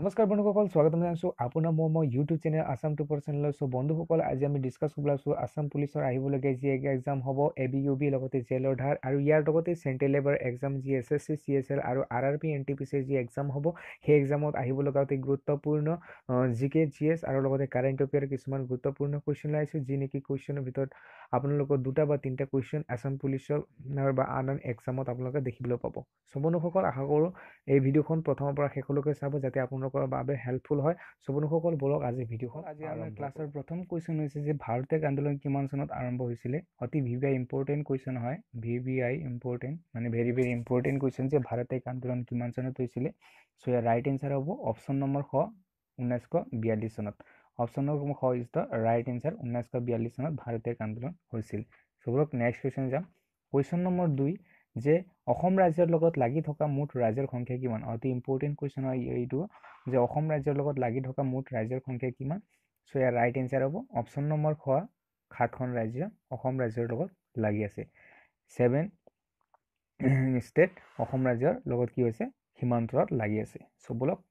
নমস্কাৰ বন্ধুসকল স্বাগতম জানিছোঁ আপোনাৰ মই মই YouTube channel Assam topper চেনেলৰ চ' বন্ধুসকল আজি আমি ডিছকাছ কৰিবলৈ আছোঁ আছাম পুলিচৰ আহিবলগীয়া যি এক্সাম হ'ব এ বি ইউ বি লগতে জেলৰ ধাৰ আৰু ইয়াৰ লগতে চেণ্ট্ৰেল লেভেলৰ এক্সাম যি S S C C S L আৰু R R P N T P চিৰ যি এক্সাম হ'ব সেই এক্সামত আহিব লগা অতি গুৰুত্বপূৰ্ণ জি কে জি এছ আৰু লগতে কাৰেণ্ট এফেয়াৰ কিছুমান গুৰুত্বপূৰ্ণ কুৱেশ্যন ওলাইছোঁ যি নেকি কুৱেশ্যনৰ ভিতৰত আপোনালোকৰ দুটা বা তিনিটা কুৱেশ্যন আছাম পুলিচৰ বা আন আন এক্সামত আপোনালোকে দেখিবলৈ পাব চ' বন্ধুসকল আশা কৰোঁ এই ভিডিঅ'খন প্ৰথমৰ পৰা শেষলৈকে চাব যাতে আপোনালোকৰ বাবে হেল্পফুল হয় চবনোসকল বলক আজি ভিডিঅ'খন আজি আমাৰ ক্লাছৰ প্ৰথম কুৱেশ্যন হৈছে যে ভাৰতীয় আন্দোলন কিমান চনত আৰম্ভ হৈছিলে অতি V V I important question হয় ভি ভি আই ইম্পৰ্টেণ্ট মানে ভেৰি ভেৰি ইম্পৰ্টেণ্ট কুৱেশ্যন যে ভাৰতীয় আন্দোলন কিমান চনত হৈছিলে চ' ইয়াৰ ৰাইট এনচাৰ হ'ব অপশ্যন নম্বৰ শ ঊনৈছশ বিয়াল্লিছ চনত অপশ্যন নম্বৰ শ ইজ দ্য ৰাইট এনচাৰ ঊনৈছশ বিয়াল্লিছ চনত ভাৰতীয় আন্দোলন হৈছিল চবক নেক্সট কুৱেশ্যন যাম কুৱেশ্যন নম্বৰ দুই যে অসম ৰাজ্যৰ লগত লাগি থকা মুঠ ৰাজ্যৰ সংখ্যা কিমান অতি ইম্পৰ্টেণ্ট কুৱেশ্যন হয় এইটো যে অসম ৰাজ্যৰ লগত লাগি থকা মুঠ ৰাজ্যৰ সংখ্যা কিমান চ' ইয়াৰ ৰাইট এনচাৰ হ'ব অপশ্যন নম্বৰ খ সাতখন ৰাজ্য অসম ৰাজ্যৰ লগত লাগি আছে ছেভেন ষ্টেট অসম ৰাজ্যৰ লগত কি হৈছে সীমান্তৰত লাগি আছে চ' বোলক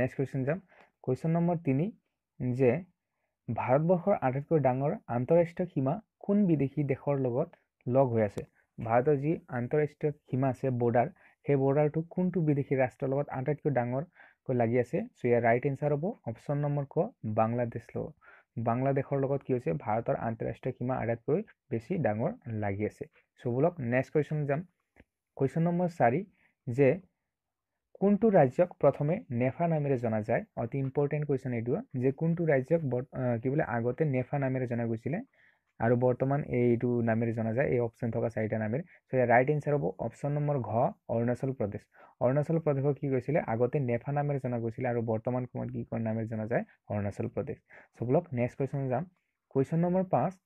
নেক্সট কুৱেশ্যন যাম কুৱেশ্যন নম্বৰ তিনি যে ভাৰতবৰ্ষৰ আটাইতকৈ ডাঙৰ আন্তঃৰাষ্ট্ৰীয় সীমা কোন বিদেশী দেশৰ লগত লগ হৈ আছে ভাৰতৰ যি আন্তঃৰাষ্ট্ৰীয় সীমা আছে বৰ্ডাৰ সেই বৰ্ডাৰটো কোনটো বিদেশী ৰাষ্ট্ৰৰ লগত আটাইতকৈ ডাঙৰকৈ লাগি আছে চ' ইয়াৰ ৰাইট এনচাৰ হ'ব অপশ্যন নম্বৰ ক বাংলাদেশ লগত বাংলাদেশৰ লগত কি হৈছে ভাৰতৰ আন্তঃৰাষ্ট্ৰীয় সীমা আটাইতকৈ বেছি ডাঙৰ লাগি আছে চ' বোলক নেক্সট কুৱেশ্যন যাম কুৱেশ্যন নম্বৰ চাৰি যে কোনটো ৰাজ্যক প্ৰথমে নেফা নামেৰে জনা যায় অতি ইম্পৰ্টেণ্ট কুৱেশ্যন এইটো যে কোনটো ৰাজ্যক কি বোলে আগতে নেফা নামেৰে জনা গৈছিলে আৰু বৰ্তমান এইটো নামেৰে জনা যায় এই অপশ্যন থকা চাৰিটা নামেৰে চ' ইয়াৰ ৰাইট এনচাৰ হ'ব অপশ্যন নম্বৰ ঘ অৰুণাচল প্ৰদেশ অৰুণাচল প্ৰদেশক কি কৈছিলে আগতে নেফা নামেৰে জনা গৈছিলে আৰু বৰ্তমান সময়ত কি কোৱাৰ নামেৰে জনা যায় অৰুণাচল প্ৰদেশ চ' বোলক নেক্সট কুৱেশ্যন যাম কুৱেশ্যন নম্বৰ পাঁচ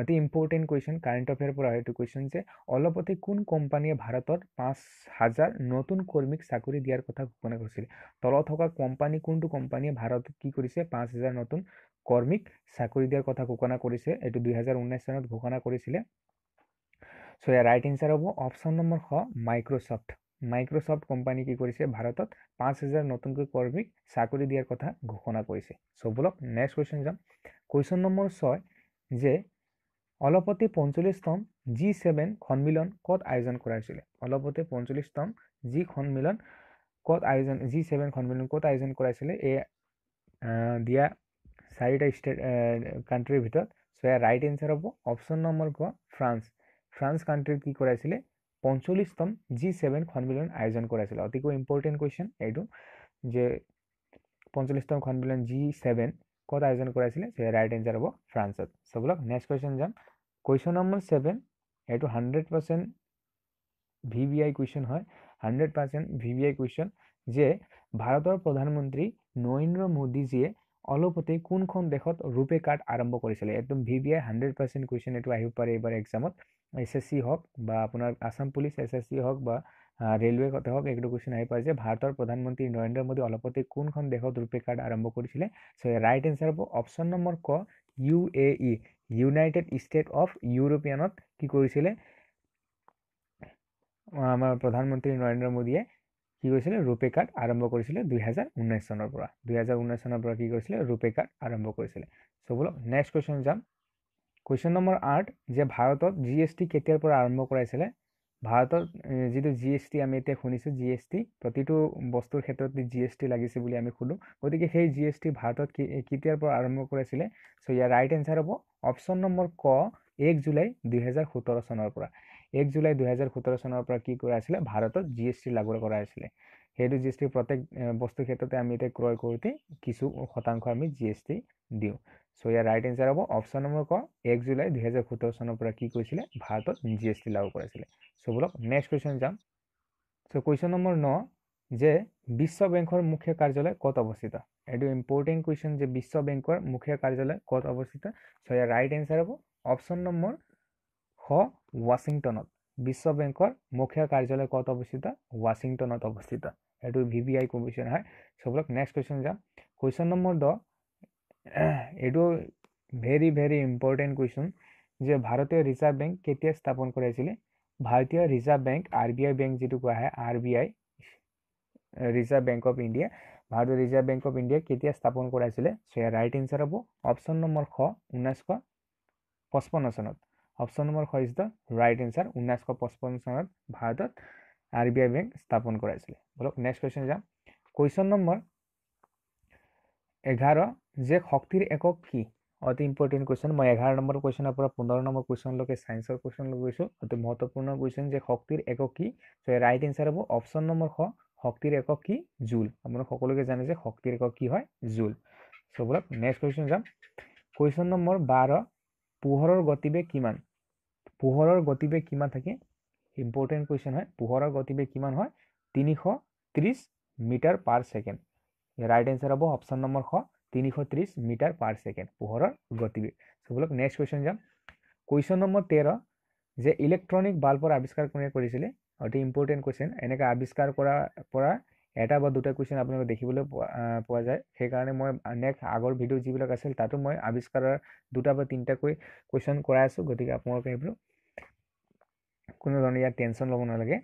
অতি ইম্পৰ্টেণ্ট কুৱেশ্যন কাৰেণ্ট এফেয়াৰ পৰা এইটো কুৱেশ্যন যে অলপতে কোন কোম্পানীয়ে ভাৰতত পাঁচ হাজাৰ নতুন কৰ্মীক চাকৰি দিয়াৰ কথা ঘোষণা কৰিছিলে তলত থকা কোম্পানী কোনটো কোম্পানীয়ে ভাৰতত কি কৰিছে পাঁচ হাজাৰ নতুন কৰ্মীক চাকৰি দিয়াৰ কথা ঘোষণা কৰিছে এইটো দুহেজাৰ ঊনৈছ চনত ঘোষণা কৰিছিলে চ' ইয়াৰ ৰাইট এনচাৰ হ'ব অপশ্যন নম্বৰ শ মাইক্ৰ'ছফ্ট মাইক্ৰ'ছফ্ট কোম্পানী কি কৰিছে ভাৰতত পাঁচ হাজাৰ নতুনকৈ কৰ্মীক চাকৰি দিয়াৰ কথা ঘোষণা কৰিছে চ' বোলক নেক্সট কুৱেশ্যন যাম কুৱেশ্যন নম্বৰ ছয় যে অলপতে পঞ্চল্লিছতম জি ছেভেন সন্মিলন ক'ত আয়োজন কৰাইছিলে অলপতে পঞ্চল্লিছতম জি সন্মিলন ক'ত আয়োজন জি ছেভেন সন্মিলন ক'ত আয়োজন কৰাইছিলে এয়া দিয়া চাৰিটা ষ্টেট কাণ্ট্ৰিৰ ভিতৰত চ' এয়া ৰাইট এনচাৰ হ'ব অপশ্যন নম্বৰ কোৱা ফ্ৰান্স ফ্ৰান্স কাণ্ট্ৰিত কি কৰাইছিলে পঞ্চল্লিছতম জি ছেভেন সন্মিলন আয়োজন কৰাইছিলে অতিকৈ ইম্পৰ্টেণ্ট কুৱেশ্যন এইটো যে পঞ্চল্লিছতম সন্মিলন জি ছেভেন ক'ত আয়োজন কৰাইছিলে চ' এয়া ৰাইট এনচাৰ হ'ব ফ্ৰান্সত চ' বোলক নেক্সট কুৱেশ্যন যাম কুৱেশ্যন নম্বৰ ছেভেন এইটো hundred percent V V I question হয় hundred percent V V I question যে ভাৰতৰ প্ৰধানমন্ত্ৰী নৰেন্দ্ৰ মোদীজীয়ে অলপতে কোনখন দেশত ৰূপে কাৰ্ড আৰম্ভ কৰিছিলে একদম V B I hundred percent question এইটো আহিব পাৰে এইবাৰ এক্সামত এছ এছ চি হওক বা আপোনাৰ Assam police S S C হওক বা ৰেলৱে কথা হওক এইটো কুৱেশ্যন আহি পাৰে যে ভাৰতৰ প্ৰধানমন্ত্ৰী নৰেন্দ্ৰ মোদী অলপতে কোনখন দেশত ৰূপে কাৰ্ড আৰম্ভ কৰিছিলে চ' ৰাইট এনচাৰ হ'ব অপশ্যন নম্বৰ ক U A E united state of ইউৰোপিয়ানত কি কৰিছিলে আমাৰ প্ৰধানমন্ত্ৰী নৰেন্দ্ৰ মোদীয়ে কি কৰিছিলে ৰুপে কাৰ্ড আৰম্ভ কৰিছিলে দুহেজাৰ ঊনৈছ চনৰ পৰা দুহেজাৰ ঊনৈছ চনৰ পৰা কি কৰিছিলে ৰুপে কাৰ্ড আৰম্ভ কৰিছিলে চ' বোলো নেক্সট কুৱেশ্যন যাম কুৱেশ্যন নম্বৰ আঠ যে ভাৰতত জি এছ টি কেতিয়াৰ পৰা আৰম্ভ কৰাইছিলে ভাৰতত যিটো জি এছ টি আমি এতিয়া শুনিছোঁ জি এছ টি প্ৰতিটো বস্তুৰ ক্ষেত্ৰত জি এছ টি লাগিছে বুলি আমি সোধোঁ গতিকে সেই জি এছ টি ভাৰতত কেতিয়াৰ পৰা আৰম্ভ কৰাইছিলে চ' ইয়াৰ ৰাইট এনচাৰ হ'ব অপশ্যন নম্বৰ ক এক জুলাই দুহেজাৰ সোতৰ চনৰ পৰা এক জুলাই দুহেজাৰ সোতৰ চনৰ পৰা কি কৰা আছিলে ভাৰতত জি এছ টি লাগু কৰা আছিলে সেইটো জি এছ টি প্ৰত্যেক বস্তুৰ ক্ষেত্ৰতে আমি এতিয়া ক্ৰয় কৰোঁতে কিছু শতাংশ আমি জি এছ টি দিওঁ চ' ইয়াৰ ৰাইট এনচাৰ হ'ব অপশ্যন নম্বৰ ক এক জুলাই দুহেজাৰ সোতৰ চনৰ পৰা কি কৰিছিলে ভাৰতত জি এছ টি লাগু কৰাইছিলে চ' বোলক নেক্সট কুৱেশ্যন যাম চ' কুৱেশ্যন নম্বৰ ন যে বিশ্ব বেংকৰ মুখ্য কাৰ্যালয় ক'ত অৱস্থিত এইটো ইম্পৰ্টেণ্ট কুৱেশ্যন যে বিশ্ব বেংকৰ মুখ্য কাৰ্যালয় ক'ত অৱস্থিত চ' ইয়াৰ ৰাইট এনচাৰ হ'ব অপশ্যন নম্বৰ শ ৱাশ্বিংটনত বিশ্ববেংকৰ মুখ্য কাৰ্যালয় ক'ত অৱস্থিত ৱাশ্বিংটনত অৱস্থিত এইটো ভি বি আই কমিশ্যন হয় চবক নেক্সট কুৱেশ্যন যাম কুৱেশ্যন নম্বৰ দহ এইটো ভেৰি ভেৰি ইম্পৰ্টেণ্ট কুৱেশ্যন যে ভাৰতীয় ৰিজাৰ্ভ বেংক কেতিয়া স্থাপন কৰাইছিলে ভাৰতীয় reserve bank R B I bank যিটো কোৱা হয় R B I reserve bank of India ভাৰতীয় ৰিজাৰ্ভ বেংক অফ ইণ্ডিয়া কেতিয়া স্থাপন কৰাইছিলে ছ' ইয়াৰ ৰাইট এনচাৰ হ'ব অপশ্যন নম্বৰ শ ঊনৈছশ পঁচপন্ন চনত অপশ্যন নম্বৰ হয় ইজ দ্য ৰাইট এনচাৰ ঊনৈছশ পঁচপন্ন চনত ভাৰতত আৰ বি আই বেংক স্থাপন কৰাইছিলে বোলক নেক্সট কুৱেশ্যন যাম কুৱেশ্যন নম্বৰ এঘাৰ যে শক্তিৰ একক কি অতি ইম্পৰ্টেণ্ট কুৱেশ্যন মই এঘাৰ নম্বৰ কুৱেশ্যনৰ পৰা পোন্ধৰ নম্বৰ কুৱেশ্যনলৈকে ছায়েন্সৰ লৈ গৈছোঁ অতি মহত্বপূৰ্ণ কুৱেশ্যন যে শক্তিৰ একক কি চ' ৰাইট এনচাৰ হ'ব অপশ্যন নম্বৰ শ শক্তিৰ একক কি জুল আপোনালোকে সকলোকে জানে যে শক্তিৰ একক কি হয় জুল চ' বোলক নেক্সট কুৱেশ্যন যাম কুৱেশ্যন নম্বৰ বাৰ পোহৰৰ গতিবেগ কিমান পোহৰৰ গতিবেগ কিমান থাকে ইম্পৰ্টেণ্ট কুৱেশ্যন হয় পোহৰৰ গতিবেগ কিমান হয় তিনিশ ত্ৰিছ metre per second right answer হ'ব অপশ্যন নম্বৰ শ তিনিশ ত্ৰিছ মিটাৰ পাৰ ছেকেণ্ড পোহৰৰ গতিবেগ চ' বোলক নেক্সট কুৱেশ্যন যাম কুৱেশ্যন নম্বৰ তেৰ যে ইলেক্ট্ৰনিক বাল্বৰ আৱিষ্কাৰ কোনে কৰিছিলে অতি ইম্পৰ্টেণ্ট কুৱেশ্যন এনেকৈ আৱিষ্কাৰ কৰাৰ পৰা এটা বা দুটা কুৱেশ্যন আপোনালোকে দেখিবলৈ পোৱা পোৱা যায় সেইকাৰণে মই নেক্সট আগৰ ভিডিঅ' যিবিলাক আছিল তাতো মই আৱিষ্কাৰৰ দুটা বা তিনিটাকৈ কুৱেশ্যন কৰাই আছোঁ গতিকে আপোনালোকে সেইবোৰ কোনো ধৰণৰ ইয়াত টেনশ্যন ল'ব নালাগে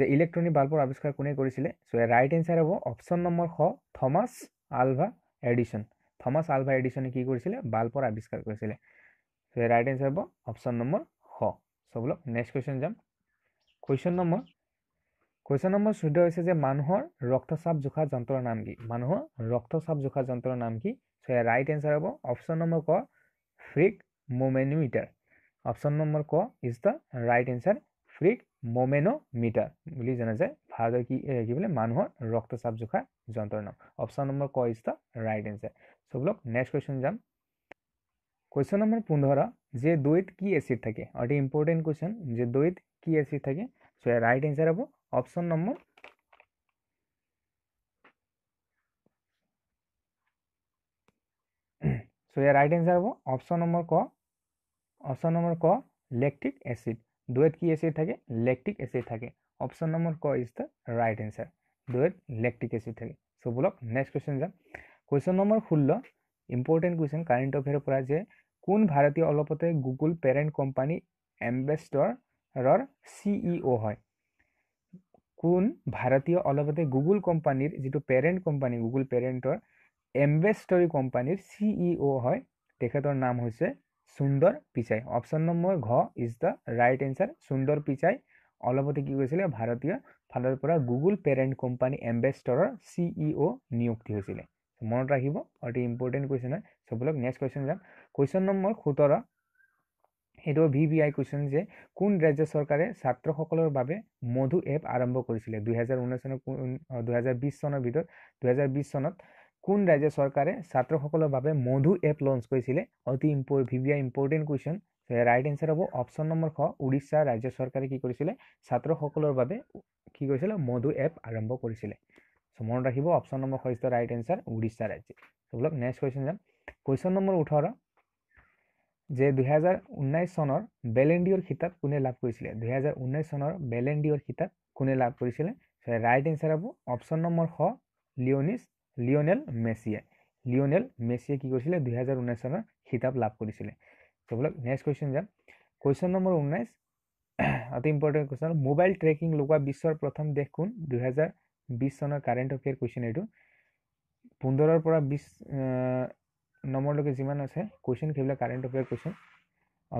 যে ইলেক্ট্ৰনিক বাল্বৰ আৱিষ্কাৰ কোনে কৰিছিলে চ' ৰাইট এনচাৰ হ'ব অপশ্যন নম্বৰ শ Thomas Alva Edison Thomas Alva এডিশ্যনে কি কৰিছিলে বাল্বৰ আৱিষ্কাৰ কৰিছিলে চ' ৰাইট এনচাৰ হ'ব অপশ্যন নম্বৰ শ চ' বোলক নেক্সট কুৱেশ্যন যাম কুৱেশ্যন নম্বৰ কুৱেশ্যন নম্বৰ চৈধ্য হৈছে যে মানুহৰ ৰক্তচাপ জোখা যন্ত্ৰৰ নাম কি মানুহৰ ৰক্তচাপ জোখা যন্ত্ৰৰ নাম কি চ' এয়া ৰাইট এনচাৰ হ'ব অপশ্যন নম্বৰ ক ফ্ৰিক মোমেনিমিটাৰ অপশ্যন নম্বৰ ক is the right answer sphygmomanometer বুলি জনা যায় ভাৰতৰ কি কি বোলে মানুহৰ ৰক্তচাপ জোখা যন্ত্ৰৰ নাম অপশ্যন নম্বৰ ক ইজ দ্য ৰাইট এনচাৰ চব বোলক নেক্সট কুৱেশ্যন যাম কুৱেশ্যন নম্বৰ পোন্ধৰ যে দৈত কি এচিড থাকে অতি ইম্পৰ্টেণ্ট কুৱেশ্যন যে দৈত কি এচিড থাকে চ' ইয়াৰ ৰাইট এনচাৰ হ'ব অপশ্যন নম্বৰ চ' ইয়াৰ ৰাইট এনচাৰ হ'ব অপশ্যন নম্বৰ ক অপশ্যন নম্বৰ ক লেক্ট্ৰিক এচিড দুয়েট কি এচিড থাকে লেকটিক এচিড থাকে অপশন নম্বর ক ইজ দ্য রাইট এনসার দুয়েট লেকটিক এসিড থাকে সো বলক নেক্সট কুয়েশন যাম কুয়েশন নম্বর ষোল্ল ইম্পর্টেন্ট কুয়েশন কারেন্ট অফেয়ার পড়া যে কোন ভারতীয় অলপতে Google parent company ambassador CEO হয় কোন ভারতীয় অলপতে গুগল কোম্পানির যেটো পেরেন্ট কোম্পানি গুগল পেরেন্টর এম্বেসডরি কোম্পানির সিইও হয় তেখেতর নাম হয়েছে সুন্দৰ পিচাই অপশ্যন নম্বৰ ঘ is the right answer Sundar Pichai অলপতে কি কৈছিলে ভাৰতীয় ফালৰ পৰা গুগল পেৰেণ্ট কোম্পানী এম্বেচডৰৰ চি ই অ' নিয়ুক্তি হৈছিলে মনত ৰাখিব অতি ইম্পৰ্টেণ্ট কুৱেশ্যন হয় চবলৈ নেক্সট কুৱেশ্যন যাম কুৱেশ্যন নম্বৰ সোতৰ সেইটো ভি ভি আই কুৱেশ্যন যে কোন ৰাজ্য চৰকাৰে ছাত্ৰসকলৰ বাবে মধু এপ আৰম্ভ কৰিছিলে দুহেজাৰ ঊনৈছ চনৰ কোন দুহেজাৰ বিছ চনৰ ভিতৰত দুহেজাৰ বিছ চনত কোন ৰাজ্য চৰকাৰে ছাত্ৰসকলৰ বাবে মধু এপ লঞ্চ কৰিছিলে অতি ইম্পৰ V V I important question right answer হ'ব অপশ্যন নম্বৰ শ উৰিষ্যা ৰাজ্য চৰকাৰে কি কৰিছিলে ছাত্ৰসকলৰ বাবে কি কৰিছিলে মধু এপ আৰম্ভ কৰিছিলে চ' মনত ৰাখিব অপশ্যন নম্বৰ শ is the right answer Orissa ৰাজ্য বোলক নেক্সট কুৱেশ্যন যাম কুৱেশ্যন নম্বৰ ওঠৰ যে দুহেজাৰ ঊনৈছ চনৰ বেলেণ্ডিঅ'ৰ খিতাপ কোনে লাভ কৰিছিলে দুহেজাৰ ঊনৈছ চনৰ বেলেণ্ডিঅ'ৰ খিতাপ কোনে লাভ কৰিছিলে ৰাইট এনচাৰ হ'ব অপশ্যন নম্বৰ শ লিঅ'নিছ লিঅনেল মেছিয়ে লিঅনেল মেছিয়ে কি কৰিছিলে দুহেজাৰ ঊনৈছ চনৰ খিতাপ লাভ কৰিছিলে চবলক নেক্সট কুৱেশ্যন যাম কুৱেশ্যন নম্বৰ ঊনৈছ অতি ইম্পৰ্টেণ্ট কুৱেশ্যন মোবাইল ট্ৰেকিং লগোৱা বিশ্বৰ প্ৰথম দেশ কোন দুহেজাৰ বিছ চনৰ কাৰেণ্ট এফেয়াৰ কুৱেশ্যন এইটো পোন্ধৰৰ পৰা বিছ নম্বৰলৈকে যিমান আছে কুৱেশ্যন সেইবিলাক কাৰেণ্ট এফেয়াৰ কুৱেশ্যন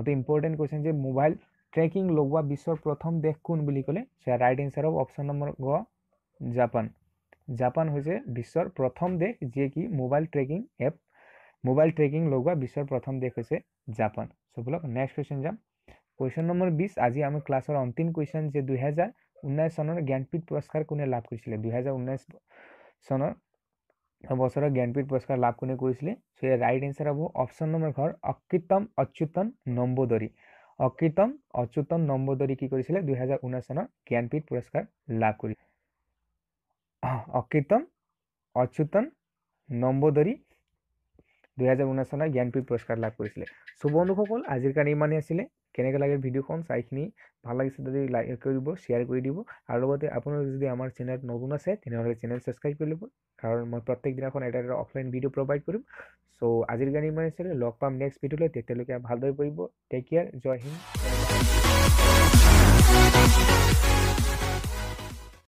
অতি ইম্পৰ্টেণ্ট কুৱেশ্যন যে মোবাইল ট্ৰেকিং লগোৱা বিশ্বৰ প্ৰথম দেশ কোন বুলি ক'লে ৰাইট এনচাৰ হ'ব অপশ্যন নম্বৰ গ জাপান জাপান হৈছে বিশ্বৰ প্ৰথম দেশ যিয়ে কি mobile tracking app mobile tracking লগোৱা বিশ্বৰ প্ৰথম দেশ হৈছে জাপান চ' বোলক নেক্সট কুৱেশ্যন যাম কুৱেশ্যন নম্বৰ বিছ আজি আমি ক্লাছৰ অন্তিম কুৱেশ্যন যে দুহেজাৰ ঊনৈছ চনৰ জ্ঞানপীঠ পুৰস্কাৰ কোনে লাভ কৰিছিলে দুহেজাৰ ঊনৈছ চনৰ বছৰৰ জ্ঞানপীঠ পুৰস্কাৰ লাভ কোনে কৰিছিলে চ' ইয়াৰ ৰাইট এনচাৰ হ'ব অপশ্যন নম্বৰ ঘৰ অকৃতম অচ্যুতন নম্বোদৰী অকৃতম অচ্যুতন নম্বোদৰী কি কৰিছিলে দুহেজাৰ ঊনৈছ চনৰ জ্ঞানপীঠ পুৰস্কাৰ লাভ কৰিছিলে অকেতন অচ্যুতন নম্বদরী দুহাজার উনিশ সনের জ্ঞানপীঠ পুরস্কার লাভ করেছিল সো বন্ধুসল আজির কারণে ইমানে আসলে কেনে লাগে ভিডিও চাইখিনি ভাল লাগছে যদি লাইক করে দিব শেয়ার করে দিব আর আপনার যদি আমার চ্যানেল নতুন আছে তিনহলে চ্যানেল সাবস্ক্রাইব করে দেব কারণ মানে প্রত্যেক দিন এটা এটা অফলাইন ভিডিও প্রভাইড করি সো আজির কারণে ইমানে আসলে লগ পাম নেক্সট ভিডিওলে তেতালে ভালদরে পড়ব টেক কেয়ার জয় হিন্দ